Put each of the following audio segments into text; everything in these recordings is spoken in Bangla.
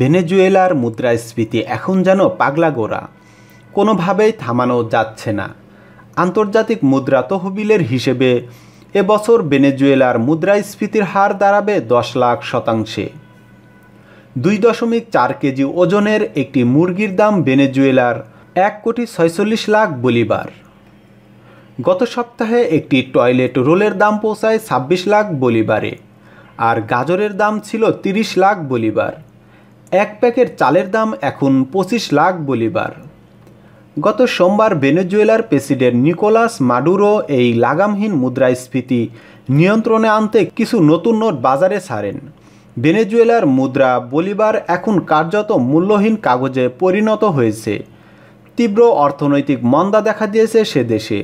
ভেনেজুয়েলার মুদ্রাস্ফীতি এখন যেন পাগলা গোড়া কোনোভাবেই থামানো যাচ্ছে না আন্তর্জাতিক মুদ্রা তহবিলের হিসেবে এবছর ভেনেজুয়েলার মুদ্রাস্ফীতির হার দাঁড়াবে দশ লাখ শতাংশে দুই দশমিক চার কেজি ওজনের একটি মুরগির দাম ভেনেজুয়েলার এক কোটি ছয়চল্লিশ লাখ বলিবার গত সপ্তাহে একটি টয়লেট রোলের দাম পৌঁছায় ছাব্বিশ লাখ বলিবারে আর গাজরের দাম ছিল তিরিশ লাখ বলিবার এক প্যাকেট চালের দাম এখন পঁচিশ লাখ বলিবার গত সোমবার ভেনেজুয়েলার প্রেসিডেন্ট নিকোলাস মাডুরো এই লাগামহীন মুদ্রাস্ফীতি নিয়ন্ত্রণে আনতে কিছু নতুন নোট বাজারে ছাড়েন ভেনেজুয়েলার মুদ্রা বলিবার এখন কার্যত মূল্যহীন কাগজে পরিণত হয়েছে তীব্র অর্থনৈতিক মন্দা দেখা দিয়েছে সে দেশে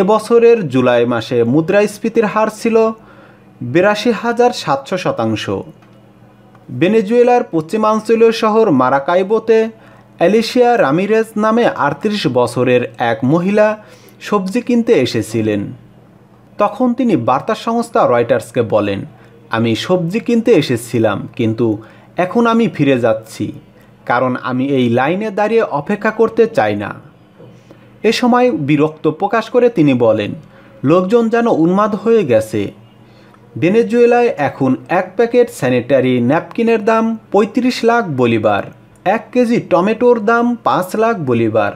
এবছরের জুলাই মাসে মুদ্রাস্ফীতির হার ছিল বিরাশি হাজার সাতশো শতাংশ ভেনেজুয়েলার পশ্চিমাঞ্চলীয় শহর মারাকাইবোতে অ্যালিশিয়া রামিরেজ নামে আটত্রিশ বছরের এক মহিলা সবজি কিনতে এসেছিলেন তখন তিনি বার্তা সংস্থা রয়টার্সকে বলেন আমি সবজি কিনতে এসেছিলাম কিন্তু এখন আমি ফিরে যাচ্ছি কারণ আমি এই লাইনে দাঁড়িয়ে অপেক্ষা করতে চাই না এ সময় বিরক্ত প্রকাশ করে তিনি বলেন লোকজন যেন উন্মাদ হয়ে গেছে ভেনেজুয়েলায় এখন এক প্যাকেট স্যানিটারি ন্যাপকিনের দাম পঁয়ত্রিশ লাখ বলিবার এক কেজি টমেটোর দাম পাঁচ লাখ বলিবার